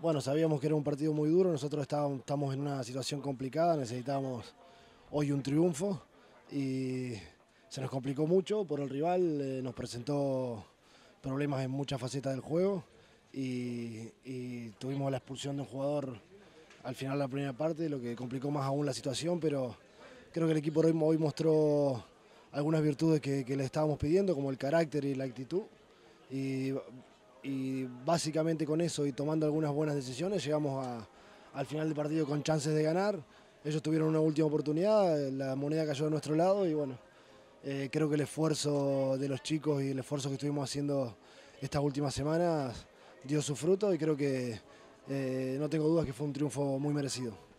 bueno, sabíamos que era un partido muy duro, nosotros estábamos, estamos en una situación complicada, necesitábamos hoy un triunfo y se nos complicó mucho por el rival, eh, nos presentó problemas en muchas facetas del juego y, tuvimos la expulsión de un jugador al final de la primera parte, lo que complicó más aún la situación, pero creo que el equipo hoy, mostró algunas virtudes que, que le estábamos pidiendo, como el carácter y la actitud. Y y básicamente con eso y tomando algunas buenas decisiones llegamos al final del partido con chances de ganar. Ellos tuvieron una última oportunidad, la moneda cayó de nuestro lado y bueno, eh, creo que el esfuerzo de los chicos y el esfuerzo que estuvimos haciendo estas últimas semanas dio su fruto y creo que eh, no tengo dudas que fue un triunfo muy merecido.